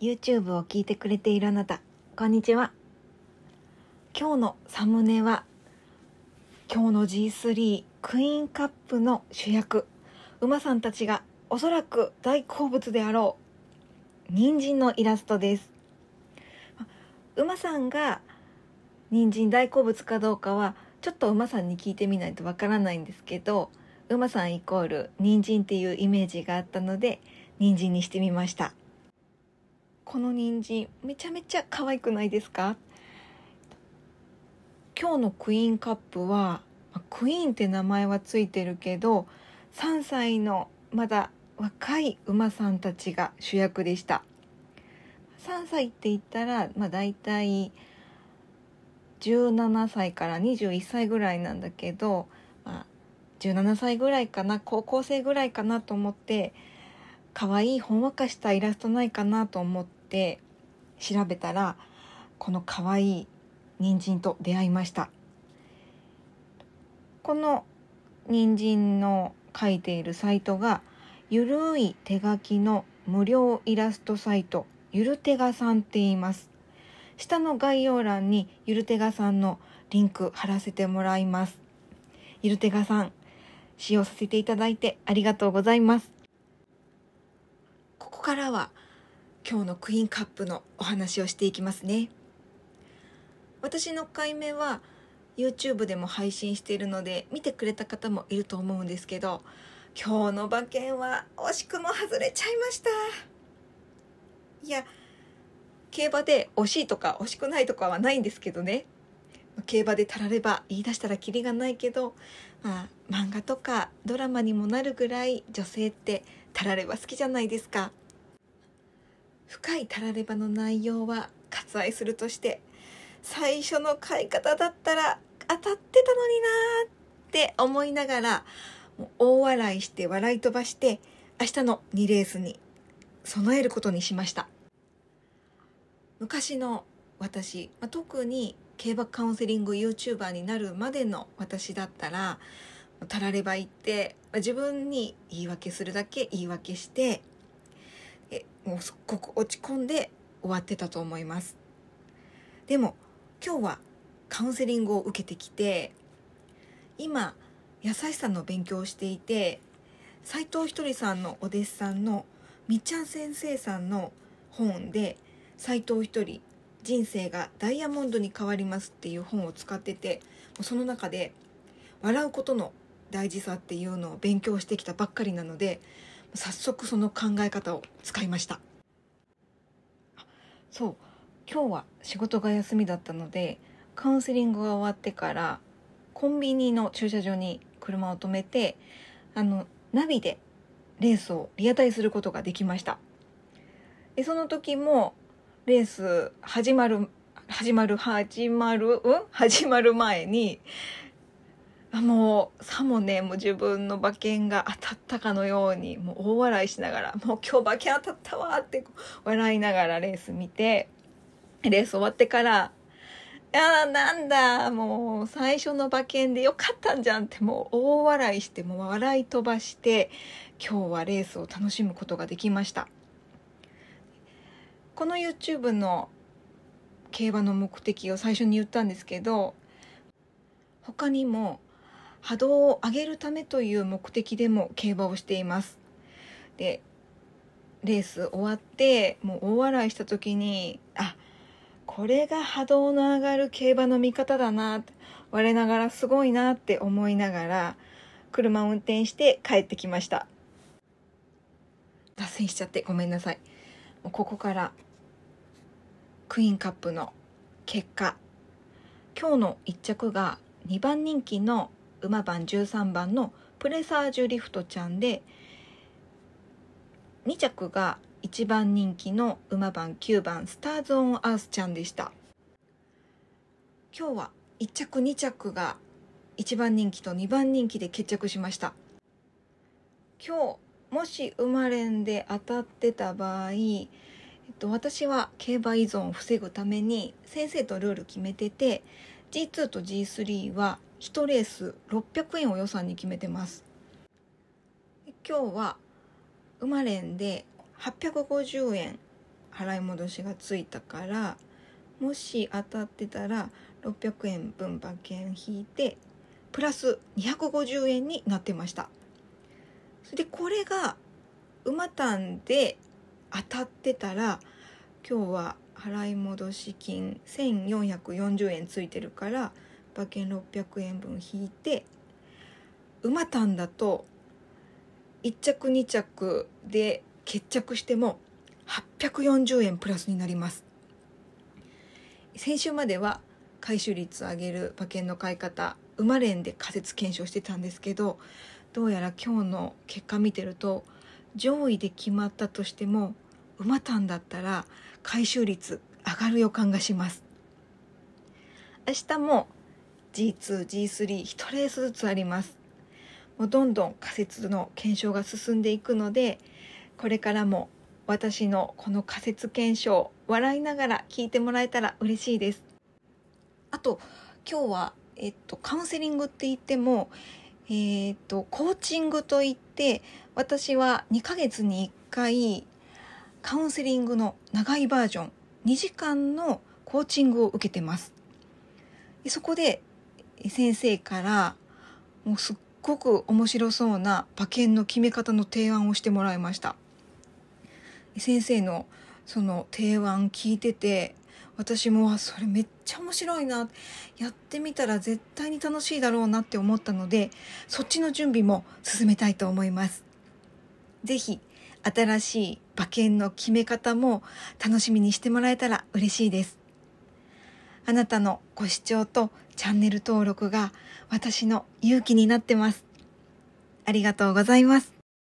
YouTube を聞いてくれているあなたこんにちは今日のサムネは今日の G3 クイーンカップの主役馬さんたちがおそらく大好物であろう人参のイラストです馬さんが人参大好物かどうかはちょっと馬さんに聞いてみないとわからないんですけど馬さんイコール人参っていうイメージがあったので人参にしてみましたこの人参めちゃめちゃ可愛くないですか今日のクイーンカップはクイーンって名前はついてるけど3歳のまだ若い馬さんたちが主役でした3歳って言ったら、まあ、大体17歳から21歳ぐらいなんだけど、まあ、17歳ぐらいかな高校生ぐらいかなと思って可愛いほんわかしたイラストないかなと思っって調べたらこの可愛い人参と出会いましたこの人参の書いているサイトがゆるい手書きの無料イラストサイトゆるてがさんって言います下の概要欄にゆるてがさんのリンク貼らせてもらいますゆるてがさん使用させていただいてありがとうございますここからは今日のクイーンカップのお話をしていきますね私の解明は YouTube でも配信しているので見てくれた方もいると思うんですけど今日の馬券は惜しくも外れちゃいましたいや競馬で惜しいとか惜しくないとかはないんですけどね競馬でたられば言い出したらキリがないけど、まあ、漫画とかドラマにもなるぐらい女性ってたられば好きじゃないですか。深いタラレバの内容は割愛するとして最初の買い方だったら当たってたのになーって思いながら大笑いして笑い飛ばして明日の2レースに備えることにしました昔の私、まあ、特に競馬カウンセリング YouTuber になるまでの私だったらタラレバ行って、自分に言い訳するだけ言い訳してもうすっごく落ち込んで終わってたと思いますでも今日はカウンセリングを受けてきて今優しさの勉強をしていて斎藤ひとりさんのお弟子さんのみっちゃん先生さんの本で斎藤ひとり人生がダイヤモンドに変わりますっていう本を使っててその中で笑うことの大事さっていうのを勉強してきたばっかりなので早速その考え方を使いましたそう今日は仕事が休みだったのでカウンセリングが終わってからコンビニの駐車場に車を止めてあのナビでレースをリアタイすることができましたでその時もレース始まる始まる始まる、うん、始まる前にもうさもねもう自分の馬券が当たったかのようにもう大笑いしながら「もう今日馬券当たったわ」って笑いながらレース見てレース終わってから「あなんだもう最初の馬券でよかったんじゃん」ってもう大笑いしてもう笑い飛ばして今日はレースを楽しむことができました。この YouTube の競馬の目的を最初に言ったんですけど他にも波動を上げるためという目的でも競馬をしています。でレース終わってもう大笑いした時にあこれが波動の上がる競馬の見方だな我ながらすごいなって思いながら車を運転して帰ってきました脱線しちゃってごめんなさいもうここからクイーンカップの結果今日の1着が2番人気の馬番13番のプレサージュリフトちゃんで2着が1番人気の馬番9番スターズ・オン・アースちゃんでした今日は1着2着が1番人気と2番人気で決着しました今日もし生まれんで当たってた場合、えっと、私は競馬依存を防ぐために先生とルール決めてて G2 と G3 は1レース600円を予算に決めてます今日は馬連で850円払い戻しがついたからもし当たってたら600円分馬券引いてプラス250円になってましたそれでこれが馬単で当たってたら今日は払い戻し金1440円ついてるから馬券600円分引いて馬単だと1着2着で決着しても840円プラスになります先週までは回収率を上げる馬券の買い方馬連で仮説検証してたんですけどどうやら今日の結果見てると上位で決まったとしても馬単だったら回収率上がる予感がします明日も G2G31 レースずつありますもうどんどん仮説の検証が進んでいくのでこれからも私のこの仮説検証笑いながら聞いてもらえたら嬉しいですあと今日は、えっと、カウンセリングって言ってもえっと、コーチングと言って私は2ヶ月に1回カウンセリングの長いバージョン2時間のコーチングを受けてますそこで先生からもうすっごく面白そうな馬券の決め方の提案をしてもらいました。先生のその提案聞いてて私もそれめっちゃ面白いなやってみたら絶対に楽しいだろうなって思ったのでそっちの準備も進めたいと思います。是非新しい馬券の決め方も楽しみにしてもらえたら嬉しいです。あなたのご視聴とチャンネル登録が私の勇気になってます。ありがとうございます。